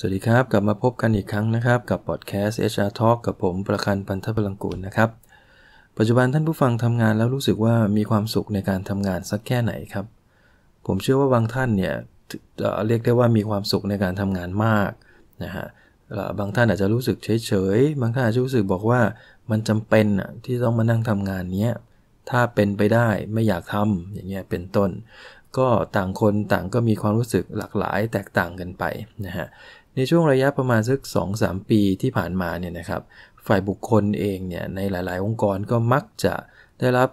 สวัสดีครับกลับมาพบกันอีกครั้งนะครับกับพอดแคสต์ HR Talk กับผมประคันพันธพลังกูลนะครับ ปัจจุบันท่านผู้ฟังทำงานแล้วรู้สึกว่ามีความสุขในการทำงานสักแค่ไหนครับ ผมเชื่อว่าบางท่านเนี่ยเรียกได้ว่ามีความสุขในการทำงานมากนะฮะบางท่านอาจจะรู้สึกเฉย ๆ บางท่านอาจจะรู้สึกบอกว่ามันจำเป็นอ่ะที่ต้องมานั่งทำงานเนี้ยถ้าเป็นไปได้ไม่อยากทำอย่างเงี้ยเป็นต้น ก็ต่างคนต่างก็มีความรู้สึกหลากหลาย แตกต่างกันไปนะฮะในช่วงระยะประมาณสักสอามปีที่ผ่านมาเนี่ยนะครับ ฝ่ายบุคคลเองเนี่ยในหลาย ๆ องค์กรก็มักจะได้รับ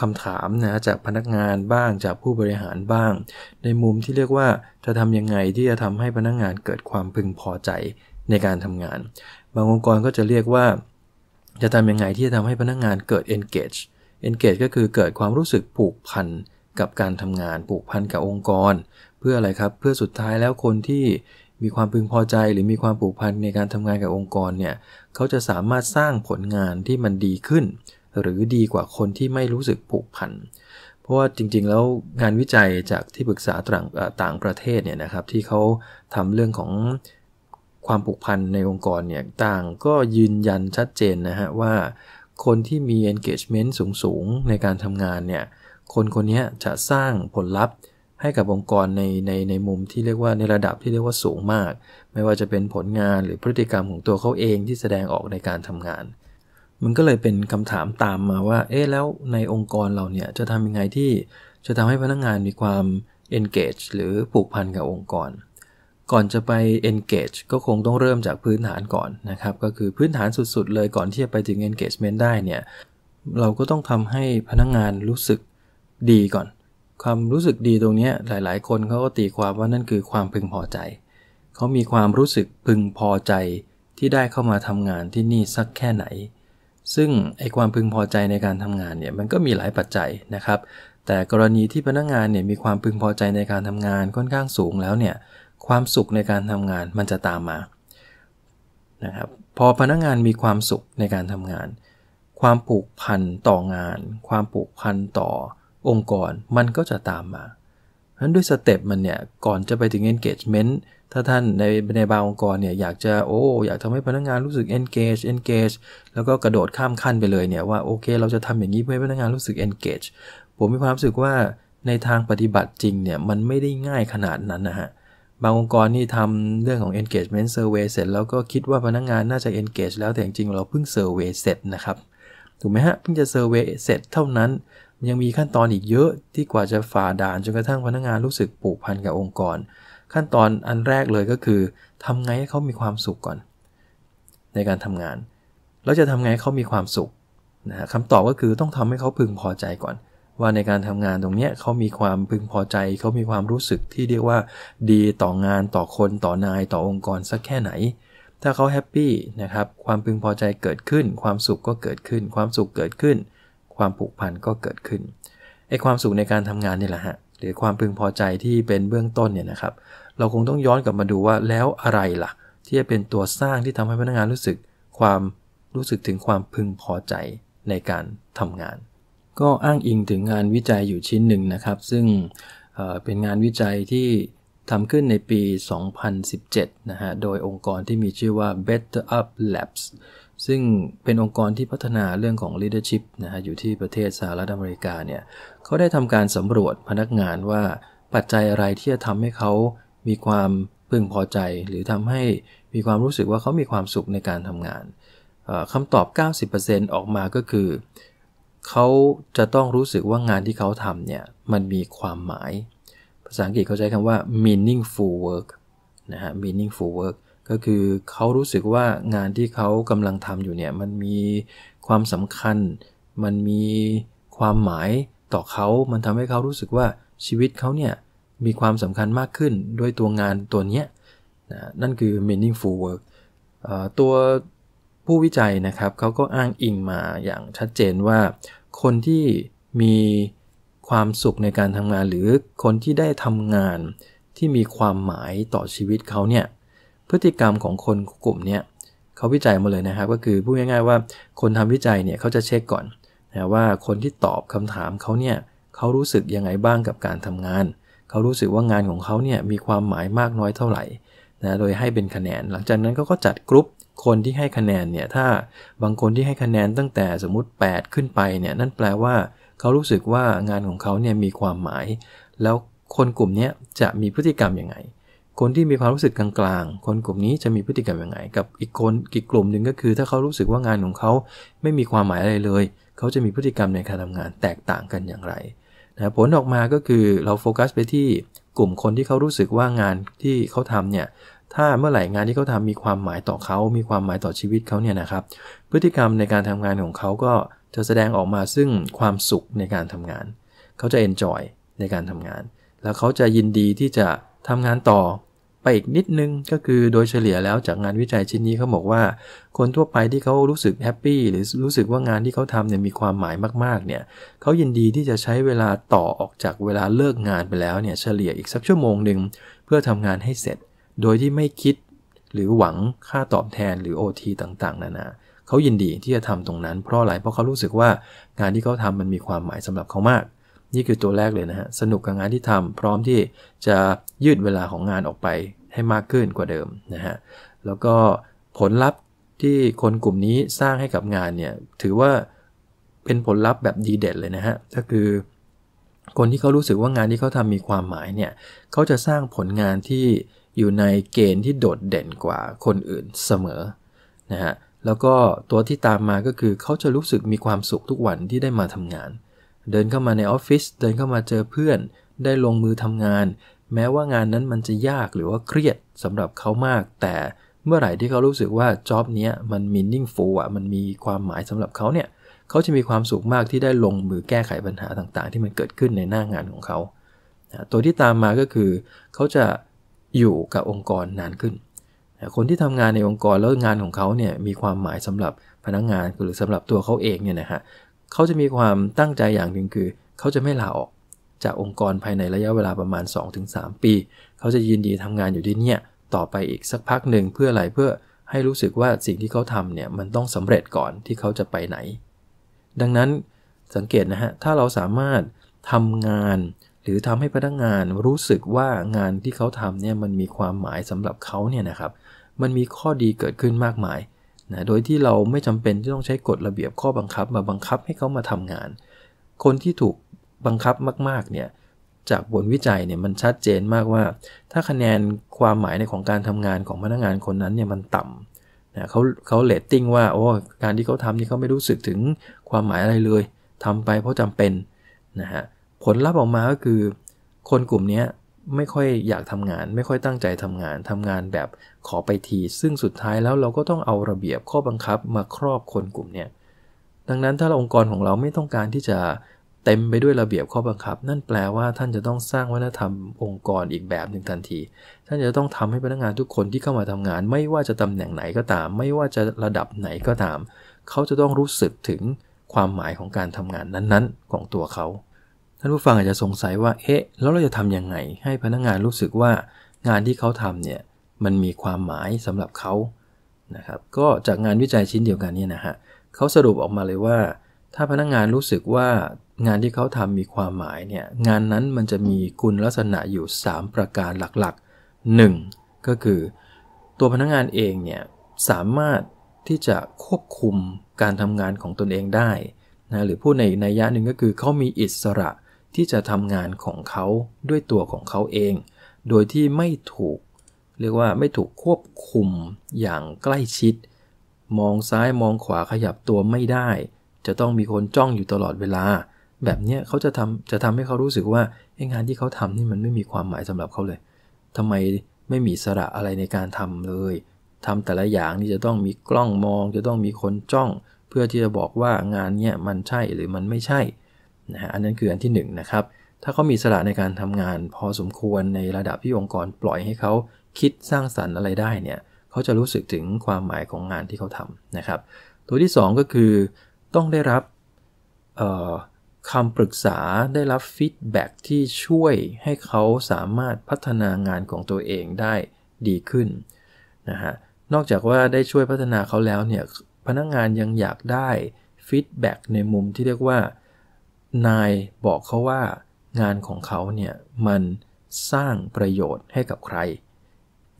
คำถามนะจากพนักงานบ้างจากผู้บริหารบ้าง ในมุมที่เรียกว่าจะทำยังไงที่จะทำให้พนักงานเกิดความพึงพอใจในการทำงาน บางองค์กรก็จะเรียกว่า จะทำยังไงที่จะทำให้พนักงานเกิด engage engage ก็คือเกิดความรู้สึกผูกพัน กับการทำงานผูกพันกับองค์กร เพื่ออะไรครับเพื่อสุดท้ายแล้วคนที่มีความพึงพอใจหรือมีความผูกพันในการทำงานกับองค์กรเนี่ยเขาจะสามารถสร้างผลงานที่มันดีขึ้น หรือดีกว่าคนที่ไม่รู้สึกผูกพันเพราะว่าจริงๆแล้วงานวิจัยจากที่ปรึกษาต่างางประเทศเนี่ยนะครับที่เขาทำเรื่องของความผูกพันในองค์กรเนี่ยต่างก็ยืนยันชัดเจนนะฮะว่าคนที่มี engagement สูงๆ ในการทำงานเนี่ยคนคนนี้จะสร้างผลลัพธ์ให้กับองค์กรในในในมุมที่เรียกว่าในระดับที่เรียกว่าสูงมาก ไม่ว่าจะเป็นผลงานหรือพฤติกรรมของตัวเขาเองที่แสดงออกในการทำงาน มันก็เลยเป็นคำถามตามมาว่า เอ๊ะแล้วในองค์กรเราเนี่ย จะทำยังไงที่จะทำให้พนักงงานมีความ engage หรือผูกพันกับองค์กร ก่อนจะไป engage ก็คงต้องเริ่มจากพื้นฐานก่อนนะครับ ก็คือพื้นฐานสุด ๆ เลยก่อนที่จะไปถึง engagement ได้เนี่ยเราก็ต้องทำให้พนักงงานรู้สึกดีก่อนความรู้สึกดีตรงนี้หลาย ๆคนเขาก็ตีความว่านั่นคือความพึงพอใจ เขามีความรู้สึกพึงพอใจที่ได้เข้ามาทำงานที่นี่สักแค่ไหน ซึ่งไอความพึงพอใจในการทำงานเนี่ยมันก็มีหลายปัจจัยนะครับ แต่กรณีที่พนักงงานเนี่ยมีความพึงพอใจในการทำงานค่อนข้างสูงแล้วเนี่ยความสุขในการทำงานมันจะตามมานะครับพอพนักงงานมีความสุขในการทำงาน ความผูกพันต่องาน ความผูกพันต่อองค์กรมันก็จะตามมานั้น ด้วยสเต็ปมันเนี่ย ก่อนจะไปถึง engagement ถ้าท่านในในบางองค์กรเนี่ยอยากจะ โอ้ อยากทำให้พนักงงานรู้สึก engage engage แล้วก็กระโดดข้ามขั้นไปเลยเนี่ยว่า โอเคเราจะทำอย่างนี้เพื่อให้พนักงงานรู้สึก engage ผมมีความรู้สึกว่าในทางปฏิบัติจริงเนี่ยมันไม่ได้ง่ายขนาดนั้นนะฮะ บางองค์กรนี่ทำเรื่องของ engagement survey เสร็จ แล้วก็คิดว่าพนักงงานน่าจะ engage แล้วแต่จริงเราเพิ่ง survey เสร็จนะครับถูกไหมฮะเพิ่งจะ survey เสร็จเท่านั้นยังมีขั้นตอนอีกเยอะที่กว่าจะฝ่าด่าน จนกระทั่งพนักงานรู้สึกลูกพันกับองค์กร ขั้นตอนอันแรกเลยก็คือทำไงให้เขามีความสุขก่อน ในการทำงานแล้วจะทำไงให้เขามีความสุขนะคำตอบก็คือต้องทำให้เขาพึงพอใจก่อน ว่าในการทำงานตรงนี้เขามีความพึงพอใจเขามีความรู้สึกที่เรียกว่า ดีต่องานต่อคน ต่อนาย ต่อองค์กรสักแค่ไหน ถ้าเขาแฮปปี้นะครับความพึงพอใจเกิดขึ้น ความสุขก็เกิดขึ้น ความสุขเกิดขึ้นความผูกพันก็เกิดขึ้นไอความสุขในการทำงานนี่แหละฮะหรือความพึงพอใจที่เป็นเบื้องต้นเนี่ยนะครับเราคงต้องย้อนกลับมาดูว่าแล้วอะไรล่ะ ที่จะเป็นตัวสร้างที่ทำให้พนักงานรู้สึกความรู้สึกถึงความพึงพอใจในการทำงาน ก็อ้างอิงถึงงานวิจัยอยู่ชิ้นหนึ่งนะครับ ซึ่งเป็นงานวิจัยที่ทำขึ้นในปี 2017นะฮะโดยองค์กรที่มีชื่อว่า Better Up Labs ซึ่งเป็นองค์กรที่พัฒนาเรื่องของ leadership นะฮะอยู่ที่ประเทศสหรัฐอเมริกาเนี่ยเขาได้ทำการสำรวจพนักงานว่าปัจจัยอะไรที่จะทำให้เขามีความพึงพอใจหรือทำให้มีความรู้สึกว่าเขามีความสุขในการทำงานคำตอบ 90%ออกมาก็คือ เขาจะต้องรู้สึกว่างานที่เขาทำเนี่ยมันมีความหมาย ภาษาอังกฤษเขาใช้คำว่า meaningful work นะฮะ meaningful work ก็คือเขารู้สึกว่างานที่เขากำลังทำอยู่เนี่ยมันมีความสำคัญ มันมีความหมายต่อเขา มันทำให้เขารู้สึกว่าชีวิตเขาเนี่ย มีความสำคัญมากขึ้น ด้วยตัวงานตัวเนี้ยนั่นคือ meaningful work ตัวผู้วิจัยนะครับเขาก็อ้างอิงมาอย่างชัดเจนว่า คนที่มีความสุขในการทำงาน หรือคนที่ได้ทำงานที่มีความหมายต่อชีวิตเขาเนี่ยพฤติกรรมของคนกลุ่มนี้เขาวิจัยมาเลยนะครับก็คือพูดง่าย ๆว่า คนทำวิจัยเนี่ยเขาจะเช็คก่อนนะว่าคนที่ตอบคำถามเขาเนี่ย เขารู้สึกยังไงบ้างกับการทำงาน เขารู้สึกว่างานของเขาเนี่ยมีความหมายมากน้อยเท่าไหร่นะโดยให้เป็นคะแนนหลังจากนั้นเขาก็จัดกลุ่มคนที่ให้คะแนนเนี่ย ถ้าบางคนที่ให้คะแนนตั้งแต่สมมติ 8 ขึ้นไปเนี่ย นั่นแปลว่า เขารู้สึกว่างานของเขาเนี่ยมีความหมาย แล้วคนกลุ่มนี้จะมีพฤติกรรมยังไงคนที่มีความรู้สึกกลาง ๆ คนกลุ่มนี้จะมีพฤติกรรมยังไง กับอีกคนอีกกลุ่มหนึ่งก็คือ ถ้าเขารู้สึกว่างานของเขา ไม่มีความหมายอะไรเลย เขาจะมีพฤติกรรมในการทำงานแตกต่างกันอย่างไรนะผลออกมาก็คือเราโฟกัสไปที่กลุ่มคนที่เขารู้สึกว่างานที่เขาทำเนี่ย ถ้าเมื่อไหร่งานที่เขาทำมีความหมายต่อเขา มีความหมายต่อชีวิตเขาเนี่ยนะครับ พฤติกรรมในการทำงานของเขาก็จะแสดงออกมาซึ่งความสุขในการทำงาน เขาจะเอนจอยในการทำงานแล้วเขาจะยินดีที่จะทำงานต่อไปอีกนิดนึงก็คือโดยเฉลี่ยแล้วจากงานวิจัยชิ้นนี้เขาบอกว่า คนทั่วไปที่เขารู้สึกแฮปปี้หรือรู้สึกว่างานที่เขาทำเนี่ยมีความหมายมากๆเนี่ยเขายินดีที่จะใช้เวลาต่อออกจากเวลาเลิกงานไปแล้วเนี่ยเฉลี่ยอีกสักชั่วโมงหนึ่งเพื่อทำงานให้เสร็จ โดยที่ไม่คิดหรือหวังค่าตอบแทนหรือ OT ต่างๆนานาเขายินดีที่จะทำตรงนั้นเพราะอะไรเพราะเขารู้สึกว่างานที่เขาทำมันมีความหมายสำหรับเขามากนี่คือตัวแรกเลยนะฮะ สนุกกับงานที่ทำ พร้อมที่จะยืดเวลาของงานออกไปให้มากขึ้นกว่าเดิมนะฮะแล้วก็ผลลัพธ์ที่คนกลุ่มนี้สร้างให้กับงานเนี่ยถือว่าเป็นผลลัพธ์แบบดีเด็ดเลยนะฮะก็คือ คนที่เขารู้สึกว่างานที่เขาทำมีความหมายเนี่ยเขาจะสร้างผลงานที่อยู่ในเกณฑ์ที่โดดเด่นกว่าคนอื่นเสมอนะฮะแล้วก็ตัวที่ตามมาก็คือเขาจะรู้สึกมีความสุขทุกวันที่ได้มาทำงานเดินเข้ามาในออฟฟิศ เดินเข้ามาเจอเพื่อน ได้ลงมือทำงาน แม้ว่างานนั้นมันจะยากหรือว่าเครียดสำหรับเขามาก แต่เมื่อไหร่ที่เขารู้สึกว่าจ็อบนี้มันมินิ่งฟูอ่ะมันมีความหมายสำหรับเขาเนี่ย เขาจะมีความสุขมากที่ได้ลงมือแก้ไขปัญหาต่าง ๆ ที่มันเกิดขึ้นในหน้างานของเขา ตัวที่ตามมาก็คือ เขาจะอยู่กับองค์กรนานขึ้น คนที่ทำงานในองค์กรแล้วงานของเขาเนี่ยมีความหมายสำหรับพนักงงานหรือสำหรับตัวเขาเองเนี่ยนะฮะเขาจะมีความตั้งใจอย่างหนึ่งคือ เขาจะไม่ลาออกจากองค์กรภายในระยะเวลาประมาณ2-3 ปี เขาจะยินดีทำงานอยู่ที่เนี่ยต่อไปอีกสักพักหนึ่งเพื่ออะไรเพื่อให้รู้สึกว่าสิ่งที่เขาทำเนี่ยมันต้องสำเร็จก่อนที่เขาจะไปไหน ดังนั้นสังเกตนะฮะถ้าเราสามารถทำงานหรือทำให้พนักงาน รู้สึกว่างานที่เขาทำเนี่ยมันมีความหมายสำหรับเขาเนี่ยนะครับมันมีข้อดีเกิดขึ้นมากมายนะโดยที่เราไม่จำเป็น ที่ต้องใช้กฎระเบียบข้อบังคับ มาบังคับให้เขามาทำงาน คนที่ถูกบังคับมากๆเนี่ยจากบทวิจัยเนี่ยมันชัดเจนมากว่า ถ้าคะแนนความหมายในของการทำงานของพนักงานคนนั้นเนี่ยมันต่ำนะเขาเขาเลตติ้งว่าโอ้ การที่เขาทำนี่เขาไม่รู้สึกถึงความหมายอะไรเลย ทำไปเพราะจำเป็นนะฮะผลลัพธ์ออกมาก็คือคนกลุ่มนี้ไม่ค่อยอยากทำงาน ไม่ค่อยตั้งใจทำงาน ทำงานแบบขอไปที ซึ่งสุดท้ายแล้วเราก็ต้องเอาระเบียบข้อบังคับมาครอบคนกลุ่มเนี่ยดังนั้นถ้าองค์กรของเราไม่ต้องการที่จะเต็มไปด้วยระเบียบข้อบังคับ นั่นแปลว่าท่านจะต้องสร้างวัฒนธรรมองค์กรอีกแบบหนึ่งทันที ท่านจะต้องทำให้พนักงานทุกคนที่เข้ามาทำงาน ไม่ว่าจะตำแหน่งไหนก็ตาม ไม่ว่าจะระดับไหนก็ตาม เขาจะต้องรู้สึกถึงความหมายของการทำงานนั้นๆของตัวเขาท่านผู้ฟังอาจจะสงสัยว่าเอ๊ะแล้วเราจะทํำยังไงให้พนักงงานรู้สึกว่างานที่เขาทำเนี่ยมันมีความหมายสำหรับเขา นะครับ ก็จากงานวิจัยชิ้นเดียวกันนี่นะฮะ เขาสรุปออกมาเลยว่า ถ้าพนักงงานรู้สึกว่างานที่เขาทำมีความหมายเนี่ยงานนั้นมันจะมีคุณลักษณะอยู่ 3 ประการหลักๆ 1. ก็คือ ตัวพนักงงานเองเนี่ยสามารถที่จะควบคุมการทำงานของตนเองได้นะหรือพูดในในยยะหนึ่งก็คือเขามีอิสระที่จะทำงานของเขาด้วยตัวของเขาเอง โดยที่ไม่ถูกเรียกว่าไม่ถูกควบคุมอย่างใกล้ชิด มองซ้ายมองขวาขยับตัวไม่ได้ จะต้องมีคนจ้องอยู่ตลอดเวลา แบบนี้เขาจะทำจะทำให้เขารู้สึกว่าไอ้งานที่เขาทำนี่มันไม่มีความหมายสำหรับเขาเลยทำไมไม่มีสระอะไรในการทำเลยทำแต่ละอย่างนี่จะต้องมีกล้องมอง จะต้องมีคนจ้อง เพื่อที่จะบอกว่างานเนี้ยมันใช่หรือมันไม่ใช่นะฮะอันนั้นคืออันที่1นนะครับ ถ้าเขามีสระในการทำงานพอสมควรในระดับที่องค์กรปล่อยให้เขาคิดสร้างสรรค์อะไรได้ เนี่ยเขาจะรู้สึกถึงความหมายของงานที่เขาทำนะครับ ตัวที่ 2 ก็คือ ต้องได้รับคำปรึกษาได้รับฟีดแบ็กที่ช่วยให้เขาสามารถพัฒนางานของตัวเองได้ดีขึ้นนะฮะ นอกจากว่าได้ช่วยพัฒนาเขาแล้วเนี่ย พนักงงานยังอยากได้ฟีดแบ็กในมุมที่เรียกว่านายบอกเขาว่างานของเขาเนี่ยมันสร้างประโยชน์ให้กับใคร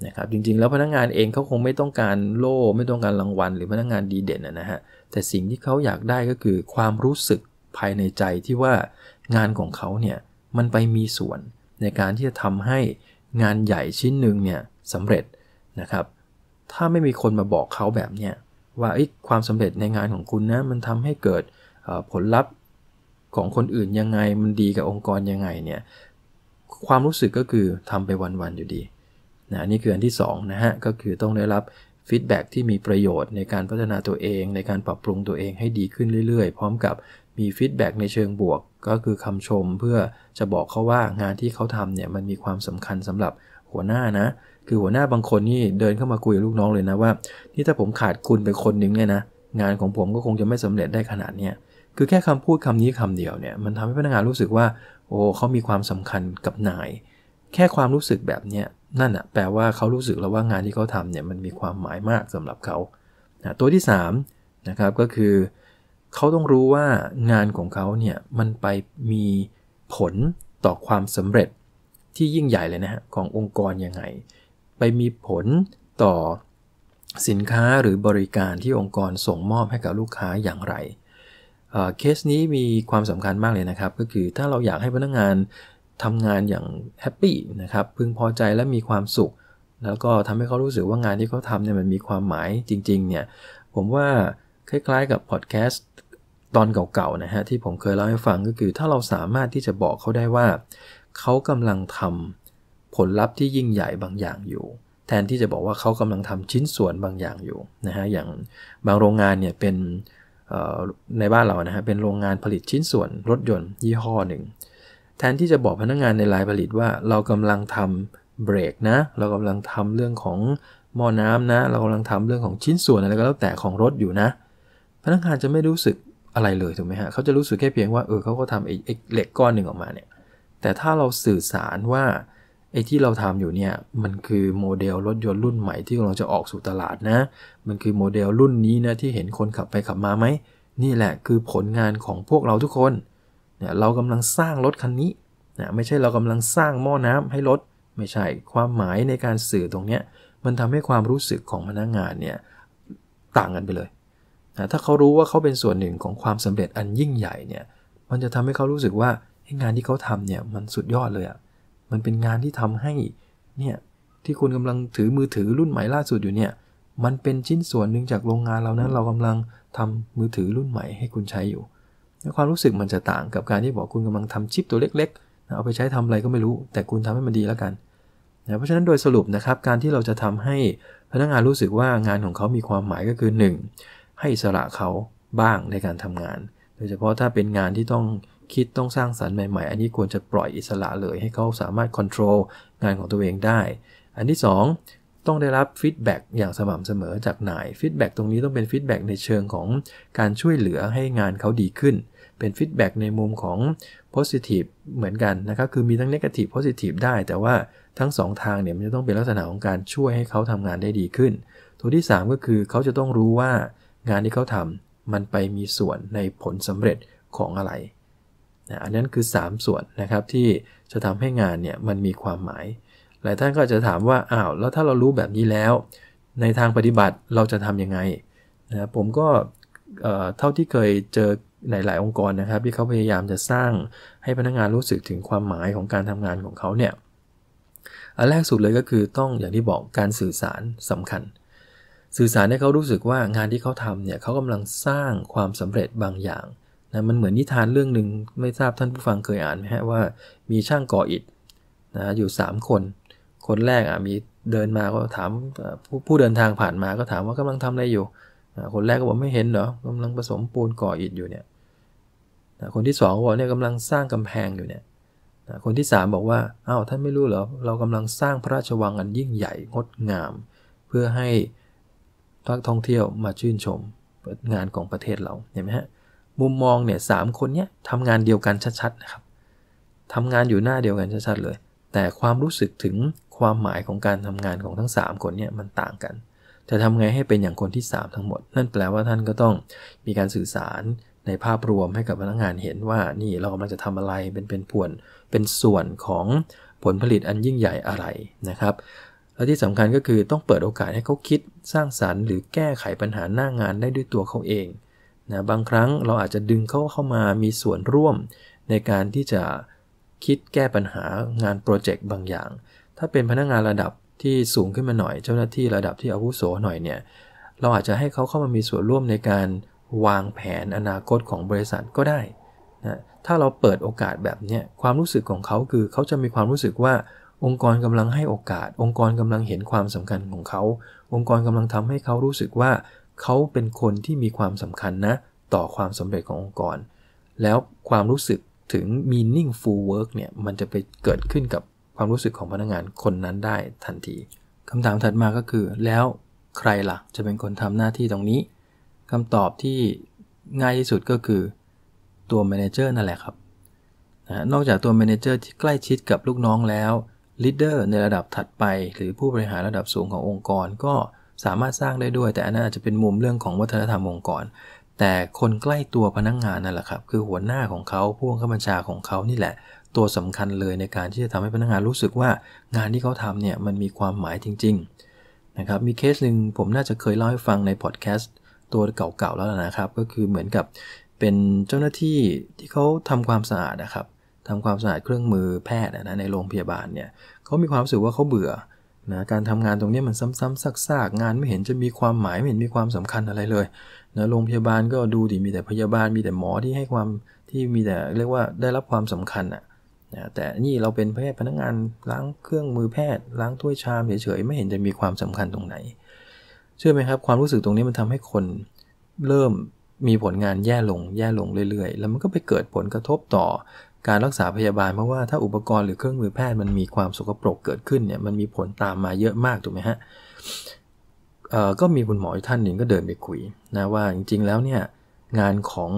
นะครับจริงๆแล้วพนักงงานเองเขาคงไม่ต้องการโล่ไม่ต้องการรางวัลหรือพนักงงานดีเด่นนะฮะแต่สิ่งที่เขาอยากได้ก็คือความรู้สึกภายในใจที่ว่างานของเขาเนี่ย มันไปมีส่วนในการที่จะทำให้งานใหญ่ชิ้นหนึ่งเนี่ยสำเร็จนะครับถ้าไม่มีคนมาบอกเขาแบบเนี้ยว่าความสำเร็จในงานของคุณนะมันทำให้เกิดผลลัพธ์ของคนอื่นยังไงมันดีกับองค์กร ยังไงเนี่ยความรู้สึกก็คือทำไปวันๆ อยู่ดีนะนี่คืออันที่2นะฮะก็คือต้องได้รับฟีดแบ็กที่มีประโยชน์ในการพัฒนาตัวเอง ในการปรับปรุงตัวเองให้ดีขึ้นเรื่อยๆ พร้อมกับมีฟีดแบ็กในเชิงบวก ก็คือคำชมเพื่อจะบอกเขาว่างานที่เขาทำเนี่ยมันมีความสำคัญสำหรับหัวหน้านะคือหัวหน้าบางคนนี่เดินเข้ามาคุยกับลูกน้องเลยนะว่า นี่ถ้าผมขาดคุณไปคนนึงเนี่ยนะงานของผมก็คงจะไม่สำเร็จได้ขนาดเนี้ยคือแค่คำพูดคำนี้คำเดียวเนี่ย มันทำให้พนักงานรู้สึกว่า โอ้เขามีความสำคัญกับนาย แค่ความรู้สึกแบบเนี้ยนั่นอะแปลว่าเขารู้สึกแล้วว่างานที่เขาทำเนี่ยมันมีความหมายมากสำหรับเขานะตัวที่3นะครับก็คือเขาต้องรู้ว่างานของเขาเนี่ยมันไปมีผลต่อความสำเร็จที่ยิ่งใหญ่เลยนะฮะ ขององค์กรยังไง ไปมีผลต่อสินค้าหรือบริการที่องค์กรส่งมอบให้กับลูกค้าอย่างไรเคสนี้มีความสำคัญมากเลยนะครับ ก็คือถ้าเราอยากให้พนักงงานทำงานอย่างแฮปปี้นะครับพึงพอใจและมีความสุข แล้วก็ทำให้เขารู้สึกว่างานที่เขาทำเนี่ยมันมีความหมายจริงๆเนี่ยผมว่าคล้ายๆกับพอดแคสต์ตอนเก่าๆนะฮะที่ผมเคยเล่าให้ฟังก็คือถ้าเราสามารถที่จะบอกเขาได้ว่าเขากำลังทำผลลัพธ์ที่ยิ่งใหญ่บางอย่างอยู่ แทนที่จะบอกว่าเขากำลังทำชิ้นส่วนบางอย่างอยู่นะฮะอย่างบางโรงงานเนี่ยเป็นในบ้านเรานะฮะเป็นโรงงานผลิตชิ้นส่วน รถยนต์ ยี่ห้อหนึ่งแทนที่จะบอกพนักงงานในรายผลิตว่าเรากำลังทำเบรกนะเรากำลังทำเรื่องของหม้อน้ำนะเรากำลังทำเรื่องของชิ้นส่วนอะไรก็แล้วแต่ของรถอยู่นะ พนักงานจะไม่รู้สึกอะไรเลยถูกไหมฮะเขาจะรู้สึกแค่เพียงว่าเออเขาก็ทำไอ้เหล็กก้อนหนึ่งออกมาเนี่ยแต่ถ้าเราสื่อสารว่าไอ้ที่เราทำอยู่เนี่ยมันคือโมเดลรถยนต์รุ่นใหม่ที่กำลังจะออกสู่ตลาดนะมันคือโมเดลรุ่นนี้นะที่เห็นคนขับไปขับมาไหมนี่แหละคือผลงานของพวกเราทุกคนเนี่ยเรากำลังสร้างรถคันนี้นะไม่ใช่เรากำลังสร้างหม้อน้ำให้รถไม่ใช่ความหมายในการสื่อตรงเนี้ยมันทำให้ความรู้สึกของพนักงงานเนี่ยต่างกันไปเลยนะถ้าเขารู้ว่าเขาเป็นส่วนหนึ่งของความสำเร็จอันยิ่งใหญ่เนี่ยมันจะทำให้เขารู้สึกว่างานที่เขาทำเนี่ยมันสุดยอดเลยอะมันเป็นงานที่ทำให้เนี่ยที่คุณกำลังถือมือถือรุ่นใหม่ล่าสุดอยู่เนี่ย มันเป็นชิ้นส่วนหนึ่งจากโรงงานเรา นะเรากำลังทำมือถือรุ่นใหม่ให้คุณใช้อยู่ความรู้สึกมันจะต่างกับการที่บอกคุณกำลังทำชิปตัวเล็ก ๆ เอาไปใช้ทำอะไรก็ไม่รู้ แต่คุณทำให้มันดีแล้วกันนะเพราะฉะนั้นโดยสรุปนะครับการที่เราจะทำให้พนักงานรู้สึกว่างานของเขามีความหมายก็คือ 1. ให้สละเขาบ้างในการทำงาน โดยเฉพาะถ้าเป็นงานที่ต้องคิดต้องสร้างสารรค์ใหม่ ๆ อันนี้ควรจะปล่อยอิสระเลยให้เขาสามารถควบคุมงานของตัวเองได้ อันที่ 2 ต้องได้รับฟีดแบ็กอย่างสม่ำเสมอจากนาย ฟีดแบ็กตรงนี้ต้องเป็นฟีดแบ็กในเชิงของการช่วยเหลือให้งานเขาดีขึ้น เป็นฟีดแบ็กในมุมของโพซิทีฟเหมือนกันนะครับคือมีทั้งเน g a t ีฟโพซิทีฟได้ แต่ว่าทั้ง 2 ทางเนี่ยมันจะต้องเป็นลักษณะของการช่วยให้เขาทำงานได้ดีขึ้น ตัวที่3ก็คือเขาจะต้องรู้ว่างานที่เขาทำมันไปมีส่วนในผลสำเร็จของอะไรนะอันนั้นคือ 3 ส่วนนะครับที่จะทำให้งานเนี่ยมันมีความหมาย หลายท่านก็จะถามว่าอ้าวแล้วถ้าเรารู้แบบนี้แล้ว ในทางปฏิบัติเราจะทํำยังไงนะผมก็เท่าที่เคยเจอหลายๆองค์กรนะครับ ที่เขาพยายามจะสร้างให้พนักงงานรู้สึกถึงความหมายของการทำงานของเขาเนี่ยอันแรกสุดเลยก็คือต้องอย่างที่บอกการสื่อสารสำคัญ สื่อสารให้เขารู้สึกว่างานที่เขาทำเนี่ยเขากำลังสร้างความสำเร็จบางอย่างนะมันเหมือนนิทานเรื่องหนึ่งไม่ทราบท่านผู้ฟังเคยอ่านไหมฮะว่ามีช่างก่ออิฐนะอยู่ 3 คน คนแรกอ่ะมีเดินมาก็ถามผู้ผู้เดินทางผ่านมาก็ถามว่ากำลังทำอะไรอยู่ คนแรกก็บอกไม่เห็นเหรอกำลังผสมปูนก่ออิฐอยู่เนี่ยคนที่2องบอกเนี่ยกำลังสร้างกำแพงอยู่เนี่ยคนที่ 3 บอกว่าอา้าวท่านไม่รู้เหรอเรากำลังสร้างพระราชวังอันยิ่งใหญ่งดงาม เพื่อให้ทักท่องเที่ยวมาชื่นชมงานของประเทศเราเห็นไหมฮะมุมมองเนี่ยสามคนเนี้ยทำงานเดียวกันชัดๆนะครับ ทำงานอยู่หน้าเดียวกันชัดๆเลย แต่ความรู้สึกถึงความหมายของการทำงานของทั้ง 3 คนเนี่ยมันต่างกัน จะทำไงให้เป็นอย่างคนที่ 3 ทั้งหมด นั่นแปลว่าท่านก็ต้องมีการสื่อสารในภาพรวมให้กับพนักงานเห็นว่า นี่เรากำลังจะทำอะไรเป็นเป็นผลเป็นส่วนของผลผลิตอันยิ่งใหญ่อะไรนะครับ และที่สำคัญก็คือต้องเปิดโอกาสให้เขาคิด สร้างสารรค์ หรือแก้ไขปัญหาหน้างงานได้ด้วยตัวเขาเองนะบางครั้งเราอาจจะดึงเขาเข้ามามีส่วนร่วมในการที่จะคิดแก้ปัญหางานโปรเจกต์บางอย่าง ถ้าเป็นพนักงานระดับที่สูงขึ้นมาหน่อย เจ้าหน้าที่ระดับที่อาวุโสหน่อยเนี่ย เราอาจจะให้เขาเข้ามามีส่วนร่วมในการวางแผนอนาคตของบริษัทก็ได้นะถ้าเราเปิดโอกาสแบบนี้ ความรู้สึกของเขาคือเขาจะมีความรู้สึกว่า องค์กรกำลังให้โอกาส องค์กรกำลังเห็นความสำคัญของเขา องค์กรกำลังทำให้เขารู้สึกว่าเขาเป็นคนที่มีความสำคัญนะ ต่อความสำเร็จขององค์กร แล้วความรู้สึกถึง meaningful work เนี่ยมันจะไปเกิดขึ้นกับความรู้สึกของพนักงานคนนั้นได้ทันที คำถามถัดมาก็คือ แล้วใครละ่ะจะเป็นคนทำหน้าที่ตรงนี้ คำตอบที่ง่ายที่สุดก็คือตัวแมเนเจอร์นั่นแหละครับนนอกจากตัวแมเนเจอร์ที่ใกล้ชิดกับลูกน้องแล้วลีดเดอร์ในระดับถัดไป หรือผู้บริหารระดับสูงขององค์กรก็สามารถสร้างได้ด้วย แต่อันนั้นอาจจะเป็นมุมเรื่องของวัฒนธรรมองค์กรแต่คนใกล้ตัวพนักงงานนั่นแหละครับ คือหัวหน้าของเขาผู้บังคบบัญชาของเขานี่แหละ ตัวสำคัญเลยในการที่จะทำให้พนักงงานรู้สึกว่า งานที่เขาทำเนี่ยมันมีความหมายจริงๆนะครับมีเคสหนึ่งผมน่าจะเคยเล่าให้ฟังในพอดแคสต์ตัวเก่าๆแล้วนะครับ ก็คือเหมือนกับเป็นเจ้าหน้าที่ที่เขาทำความสะอาดนะครับทำความสะอาดเครื่องมือแพทย์นะในโรงพยาบาลเนี่ยเขามีความรู้สึกว่าเขาเบื่อนะการทำงานตรงนี้มันซ้ำๆซากๆ งานไม่เห็นจะมีความหมาย ไม่เห็นมีความสำคัญอะไรเลยนะโรงพยาบาลก็ดูดิมีแต่พยาบาลมีแต่หมอที่ให้ความที่มีแต่เรียกว่าได้รับความสำคัญอะนะแต่นี่เราเป็นแพทย์พนักงานล้างเครื่องมือแพทย์ ล้างถ้วยชามเฉยๆไม่เห็นจะมีความสำคัญตรงไหน เชื่อไหมครับ ความรู้สึกตรงนี้มันทำให้คน เริ่มมีผลงานแย่ลงแย่ลงเรื่อยๆ แล้วมันก็ไปเกิดผลกระทบต่อการรักษาพยาบาลเพราะว่าถ้าอุปกรณ์หรือเครื่องมือแพทย์มันมีความสกปรกเกิดขึ้นเนี่ย มันมีผลตามมาเยอะมาก ถูกไหมฮะก็มีคุณหมอท่านหนึ่งก็เดินไปคุยนะว่าจริง ๆแล้วเนี่ย งานของ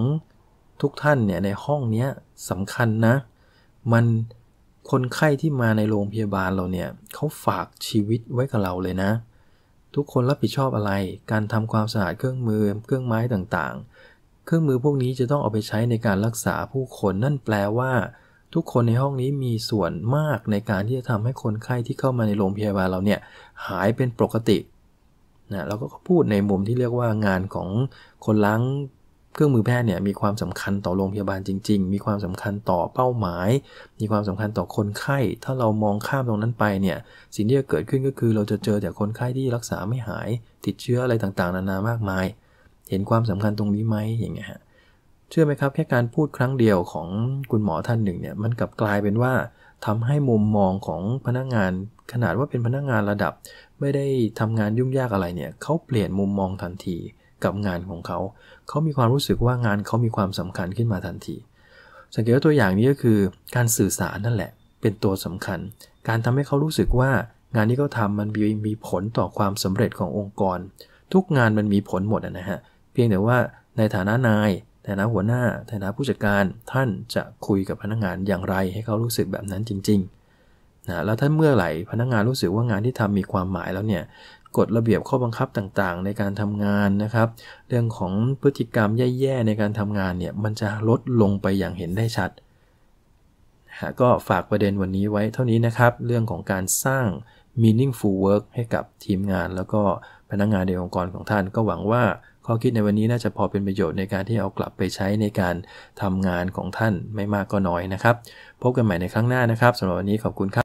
ทุกท่านเนี่ยในห้องนี้สำคัญนะ มันคนไข้ที่มาในโรงพยาบาลเราเนี่ยเขาฝากชีวิตไว้กับเราเลยนะ ทุกคนรับผิดชอบอะไรการทำความสะอาดเครื่องมือเครื่องไม้ต่างเครื่องมือพวกนี้จะต้องเอาไปใช้ในการรักษาผู้คนนั่นแปลว่าทุกคนในห้องนี้มีส่วนมากในการที่จะทำให้คนไข้ที่เข้ามาในโรงพยาบาลเราเนี่ยหายเป็นปกตินะเราก็พูดในมุมที่เรียกว่างานของคนล้างเครื่องมือแพทย์เนี่ยมีความสำคัญต่อโรงพยาบาลจริง ๆ มีความสำคัญต่อเป้าหมาย มีความสำคัญต่อคนไข้ ถ้าเรามองข้ามตรงนั้นไปเนี่ยสิ่งที่จะเกิดขึ้นก็คือเราจะเจอแต่คนไข้ที่รักษาไม่หาย ติดเชื้ออะไรต่างๆ นานามากมายเห็นความสำคัญตรงนี้ไหมอย่างเงี้ยฮะเชื่อไหมครับแค่การพูดครั้งเดียวของคุณหมอท่านหนึ่งเนี่ยมันกลับกลายเป็นว่า ทำให้มุมมองของพนักงาน ขนาดว่าเป็นพนักงานระดับ ไม่ได้ทำงานยุ่งยากอะไรเนี่ยเขาเปลี่ยนมุมมองทันทีกับงานของเขาเขามีความรู้สึกว่างานเขามีความสำคัญขึ้นมาทันที สังเกตว่าตัวอย่างนี้ก็คือการสื่อสารนั่นแหละเป็นตัวสำคัญ การทำให้เขารู้สึกว่างานที่เขาทามันมีมีผลต่อความสำเร็จขององค์กร ทุกงานมันมีผลหมดนะฮะเพียงแต่ว่าในฐานะนายฐานะหัวหน้า ฐานะผู้จัดการ ท่านจะคุยกับพนักงานอย่างไร ให้เขารู้สึกแบบนั้นจริงๆนะ แล้วถ้าเมื่อไหร่พนักงานรู้สึกว่างานที่ทำมีความหมายแล้วเนี่ยกฎระเบียบข้อบังคับต่างๆ ในการทำงานนะครับ เรื่องของพฤติกรรมแย่ๆในการทำงานเนี่ย มันจะลดลงไปอย่างเห็นได้ชัดก็ฝากประเด็นวันนี้ไว้เท่านี้นะครับ เรื่องของการสร้าง meaningful work ให้กับทีมงาน แล้วก็พนักงงานในองค์กรของท่านก็หวังว่าข้อคิดในวันนี้น่าจะพอเป็นประโยชน์ในการที่เอากลับไปใช้ในการทำงานของท่านไม่มากก็น้อยนะครับ พบกันใหม่ในครั้งหน้านะครับสำหรับวันนี้ขอบคุณครับ